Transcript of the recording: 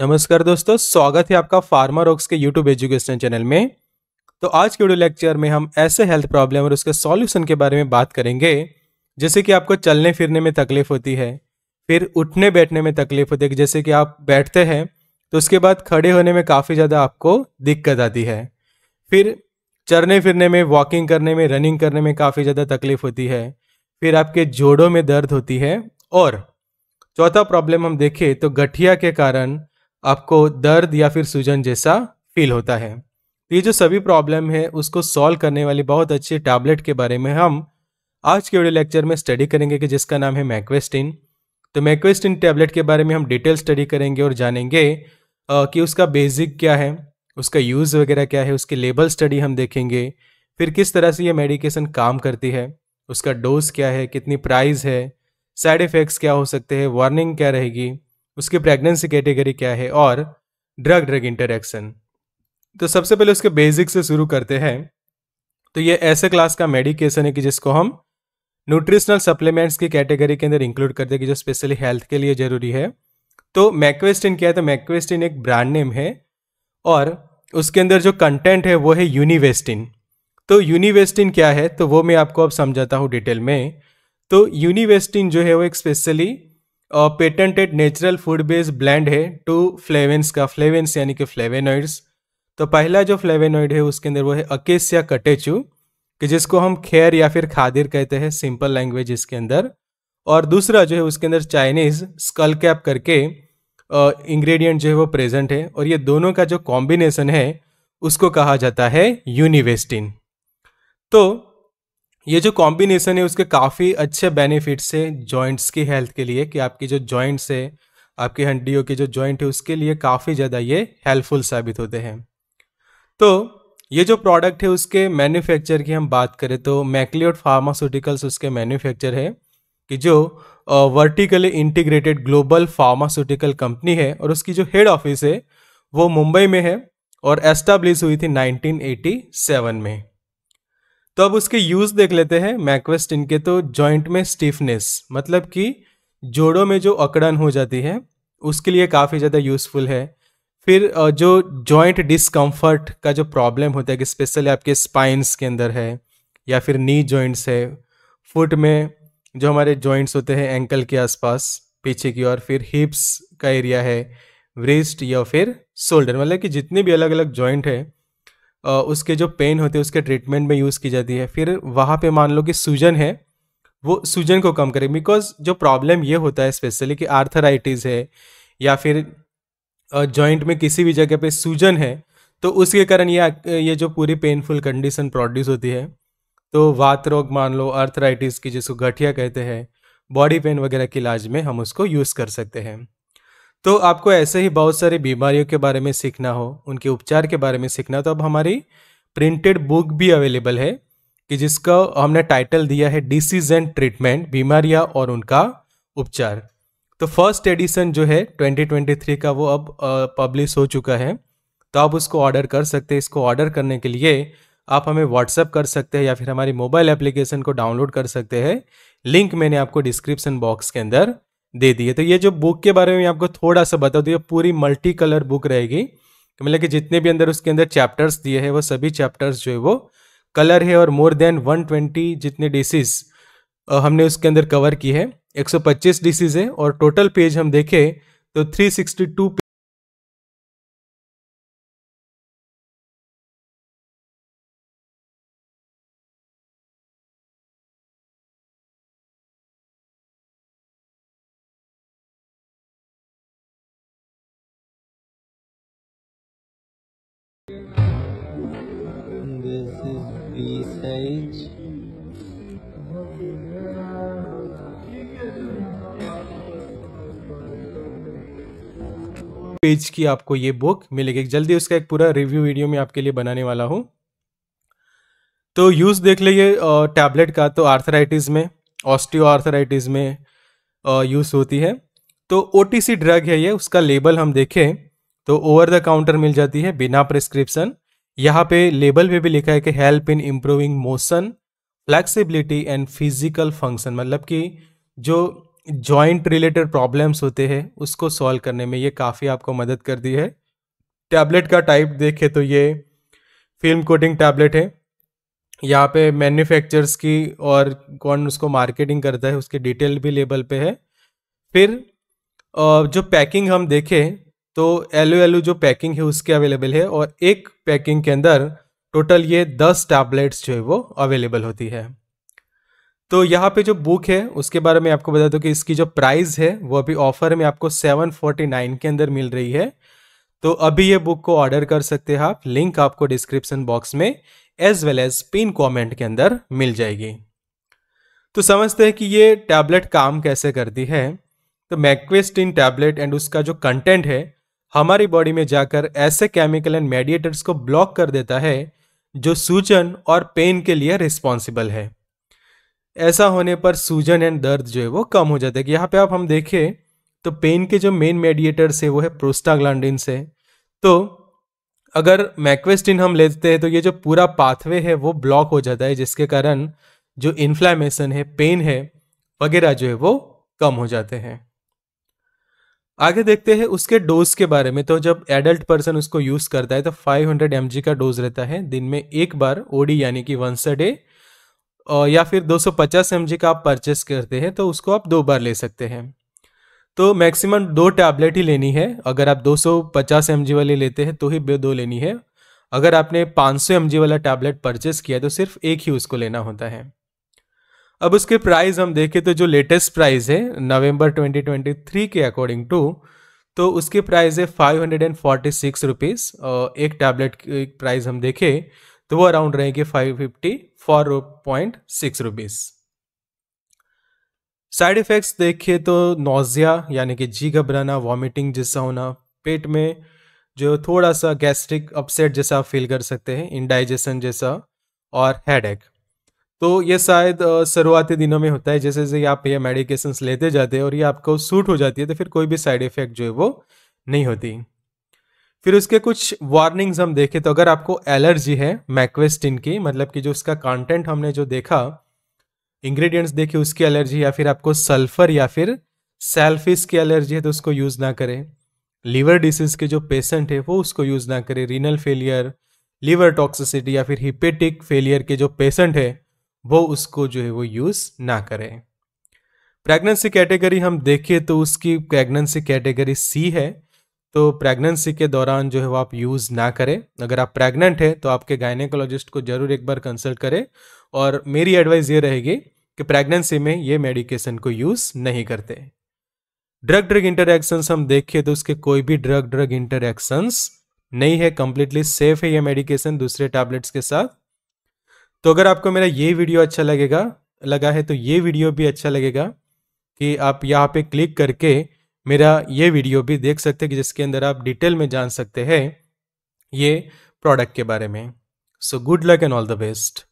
नमस्कार दोस्तों स्वागत है आपका फार्मा ऑक्स के यूट्यूब एजुकेशन चैनल में तो आज के वीडियो लेक्चर में हम ऐसे हेल्थ प्रॉब्लम और उसके सॉल्यूशन के बारे में बात करेंगे जैसे कि आपको चलने फिरने में तकलीफ होती है फिर उठने बैठने में तकलीफ होती है जैसे कि आप बैठते हैं तो उसके बाद खड़े होने में काफ़ी ज़्यादा आपको दिक्कत आती है फिर चरने फिरने में वॉकिंग करने में रनिंग करने में काफ़ी ज़्यादा तकलीफ होती है फिर आपके जोड़ों में दर्द होती है और चौथा प्रॉब्लम हम देखें तो गठिया के कारण आपको दर्द या फिर सूजन जैसा फील होता है तो ये जो सभी प्रॉब्लम है उसको सॉल्व करने वाली बहुत अच्छी टैबलेट के बारे में हम आज के वीडियो लेक्चर में स्टडी करेंगे कि जिसका नाम है मैक्वेस्टिन तो मैक्वेस्टिन टैबलेट के बारे में हम डिटेल स्टडी करेंगे और जानेंगे कि उसका बेसिक क्या है उसका यूज़ वगैरह क्या है उसकी लेबल स्टडी हम देखेंगे फिर किस तरह से ये मेडिकेशन काम करती है उसका डोज क्या है कितनी प्राइस है साइड इफ़ेक्ट्स क्या हो सकते हैं वार्निंग क्या रहेगी उसकी प्रेगनेंसी कैटेगरी क्या है और ड्रग ड्रग इंटरेक्शन तो सबसे पहले उसके बेसिक से शुरू करते हैं तो ये ऐसे क्लास का मेडिकेशन है कि जिसको हम न्यूट्रिशनल सप्लीमेंट्स की कैटेगरी के अंदर इंक्लूड करते हैं कि जो स्पेशली हेल्थ के लिए ज़रूरी है तो मैक्वेस्टिन क्या है तो मैक्वेस्टिन एक ब्रांड नेम है और उसके अंदर जो कंटेंट है वो है यूनिवेस्टिन तो यूनिवेस्टिन क्या है तो वो मैं आपको अब समझाता हूँ डिटेल में तो यूनिवेस्टिन जो है वो एक specially patented natural food base blend है टू फ्लेवेंस का फ्लेवेंस यानी कि फ्लेवेनॉइड्स तो पहला जो फ्लेवेनॉइड है उसके अंदर वो है अकेसिया कटेचू कि जिसको हम खैर या फिर खादिर कहते हैं सिंपल लैंग्वेज इसके अंदर और दूसरा जो है उसके अंदर चाइनीज़ स्कल कैप करके इंग्रेडिएंट जो है वो प्रेजेंट है और ये दोनों का जो कॉम्बिनेसन है उसको कहा जाता है यूनिवेस्टिन तो ये जो कॉम्बिनेशन है उसके काफ़ी अच्छे बेनिफिट्स है जॉइंट्स की हेल्थ के लिए कि आपकी जो जॉइंट्स है आपकी हड्डियों के जो जॉइंट है उसके लिए काफ़ी ज़्यादा ये हेल्पफुल साबित होते हैं तो ये जो प्रोडक्ट है उसके मैन्युफैक्चर की हम बात करें तो मैकलियोड फार्मास्यूटिकल्स उसके मैन्युफैक्चर है कि जो vertically integrated global pharmaceutical company है और उसकी जो हेड ऑफिस है वो मुंबई में है और एस्टाब्लिश हुई थी 1987 में तो अब उसके यूज़ देख लेते हैं मैकवेस्ट इनके तो जॉइंट में स्टिफनेस मतलब कि जोड़ों में जो अकड़न हो जाती है उसके लिए काफ़ी ज़्यादा यूज़फुल है फिर जो जॉइंट डिसकम्फर्ट का जो प्रॉब्लम होता है कि स्पेशली आपके स्पाइंस के अंदर है या फिर नी जॉइंट्स है फुट में जो हमारे जॉइंट्स होते हैं एंकल के आसपास पीछे की ओर फिर हिप्स का एरिया है व्रिस्ट या फिर शोल्डर मतलब कि जितने भी अलग अलग जॉइंट है उसके जो पेन होते हैं उसके ट्रीटमेंट में यूज़ की जाती है फिर वहाँ पे मान लो कि सूजन है वो सूजन को कम करे बिकॉज जो प्रॉब्लम ये होता है स्पेशली कि आर्थराइटिस है या फिर जॉइंट में किसी भी जगह पे सूजन है तो उसके कारण ये ये जो पूरी पेनफुल कंडीशन प्रोड्यूस होती है तो वात रोग मान लो आर्थराइटिस की जिसको गठिया कहते हैं बॉडी पेन वगैरह के इलाज में हम उसको यूज़ कर सकते हैं तो आपको ऐसे ही बहुत सारी बीमारियों के बारे में सीखना हो उनके उपचार के बारे में सीखना तो अब हमारी प्रिंटेड बुक भी अवेलेबल है कि जिसका हमने टाइटल दिया है डिसीज एंड ट्रीटमेंट बीमारियाँ और उनका उपचार तो फर्स्ट एडिशन जो है 2023 का वो अब पब्लिश हो चुका है तो आप उसको ऑर्डर कर सकते हैं इसको ऑर्डर करने के लिए आप हमें व्हाट्सएप कर सकते हैं या फिर हमारी मोबाइल एप्लीकेशन को डाउनलोड कर सकते हैं लिंक मैंने आपको डिस्क्रिप्शन बॉक्स के अंदर दे दी है तो ये जो बुक के बारे में आपको थोड़ा सा बता दू तो ये पूरी मल्टी कलर बुक रहेगी मतलब कि जितने भी अंदर उसके अंदर चैप्टर्स दिए हैं वो सभी चैप्टर्स जो है वो कलर है और मोर देन 120 जितने डिसीज हमने उसके अंदर कवर की है 125 डिसीज है और टोटल पेज हम देखें तो 362 पेज की आपको ये बुक मिलेगी जल्दी उसका एक पूरा रिव्यू वीडियो में आपके लिए बनाने वाला हूँ तो यूज़ देख लीजिए टैबलेट का तो आर्थराइटिस में ऑस्टियो आर्थराइटिस में यूज़ होती है तो ओ ड्रग है ये उसका लेबल हम देखें तो ओवर द काउंटर मिल जाती है बिना प्रिस्क्रिप्शन यहाँ पे लेबल पे भी लिखा है कि help in improving motion flexibility and physical function मतलब कि जो जॉइंट रिलेटेड प्रॉब्लम्स होते हैं उसको सॉल्व करने में ये काफ़ी आपको मदद कर दी है टैबलेट का टाइप देखें तो ये फिल्म कोटिंग टैबलेट है यहाँ पे मैन्युफैक्चरर्स की और कौन उसको मार्केटिंग करता है उसकी डिटेल भी लेबल पे है फिर जो पैकिंग हम देखें तो एलो एलो जो पैकिंग है उसके अवेलेबल है और एक पैकिंग के अंदर टोटल ये दस टैबलेट्स जो है वो अवेलेबल होती है तो यहाँ पे जो बुक है उसके बारे में आपको बता दूँ कि इसकी जो प्राइस है वो अभी ऑफर में आपको सेवन फोर्टी नाइन के अंदर मिल रही है तो अभी ये बुक को ऑर्डर कर सकते हैं आप लिंक आपको डिस्क्रिप्शन बॉक्स में as well as pin comment के अंदर मिल जाएगी तो समझते हैं कि ये टैबलेट काम कैसे करती है तो इन टैबलेट एंड उसका जो कंटेंट है हमारी बॉडी में जाकर ऐसे केमिकल एंड मेडिएटर्स को ब्लॉक कर देता है जो सूजन और पेन के लिए रिस्पॉन्सिबल है ऐसा होने पर सूजन एंड दर्द जो है वो कम हो जाता है यहाँ पे आप हम देखें तो पेन के जो मेन मेडिएटर्स है वो है प्रोस्टाग्लैंडिन से तो अगर मैक्वेस्टिन हम लेते हैं तो ये जो पूरा पाथवे है वो ब्लॉक हो जाता है जिसके कारण जो इन्फ्लामेशन है पेन है वगैरह जो है वो कम हो जाते हैं आगे देखते हैं उसके डोज के बारे में तो जब एडल्ट पर्सन उसको यूज़ करता है तो 500 हंड्रेड का डोज रहता है दिन में एक बार ओडी यानी कि वंस अ डे या फिर 250 जी का आप परचेस करते हैं तो उसको आप दो बार ले सकते हैं तो मैक्सिमम दो टैबलेट ही लेनी है अगर आप 250 जी वाले लेते हैं तो ही दो लेनी है अगर आपने 500 सौ वाला टैबलेट परचेस किया तो सिर्फ एक ही उसको लेना होता है अब उसके प्राइस हम देखें तो जो लेटेस्ट प्राइस है नवंबर 2023 के अकॉर्डिंग टू तो उसके प्राइस है five hundred and forty six rupees एक टैबलेट की प्राइस हम देखें तो वो अराउंड रहेगी five fifty four point six rupees side effects देखिए तो नोज़िया यानी कि जी घबराना वॉमिटिंग जैसा होना पेट में जो थोड़ा सा गैस्ट्रिक अपसेट जैसा फील कर सकते हैं इनडाइजेशन जैसा और हेड एक तो ये शायद शुरुआती दिनों में होता है जैसे जैसे आप ये मेडिकेशंस लेते जाते हैं और ये आपको सूट हो जाती है तो फिर कोई भी साइड इफेक्ट जो है वो नहीं होती फिर उसके कुछ वार्निंग्स हम देखें तो अगर आपको एलर्जी है मैक्वेस्टिन की मतलब कि जो उसका कंटेंट हमने जो देखा इंग्रेडिएंट्स देखे उसकी एलर्जी या फिर आपको सल्फर या फिर सेल्फिस की एलर्जी है तो उसको यूज़ ना करें लीवर डिसीज़ के जो पेशेंट है वो उसको यूज़ ना करें रीनल फेलियर लीवर टॉक्सिसिटी या फिर हिपेटिक फेलियर के जो पेशेंट है वो उसको जो है वो यूज़ ना करें प्रेगनेंसी कैटेगरी हम देखें तो उसकी प्रेगनेंसी कैटेगरी सी है तो प्रेगनेंसी के दौरान जो है वो आप यूज़ ना करें अगर आप प्रेग्नेंट हैं तो आपके गायनेकोलॉजिस्ट को ज़रूर एक बार कंसल्ट करें और मेरी एडवाइस ये रहेगी कि प्रेगनेंसी में ये मेडिकेशन को यूज़ नहीं करते ड्रग ड्रग इंटरेक्शंस हम देखिए तो उसके कोई भी ड्रग ड्रग इंटरेक्शंस नहीं है कंप्लीटली सेफ है यह मेडिकेशन दूसरे टैबलेट्स के साथ तो अगर आपको मेरा ये वीडियो अच्छा लगेगा लगा है तो ये वीडियो भी अच्छा लगेगा कि आप यहाँ पे क्लिक करके मेरा ये वीडियो भी देख सकते हैं कि जिसके अंदर आप डिटेल में जान सकते हैं ये प्रोडक्ट के बारे में so good luck and all the best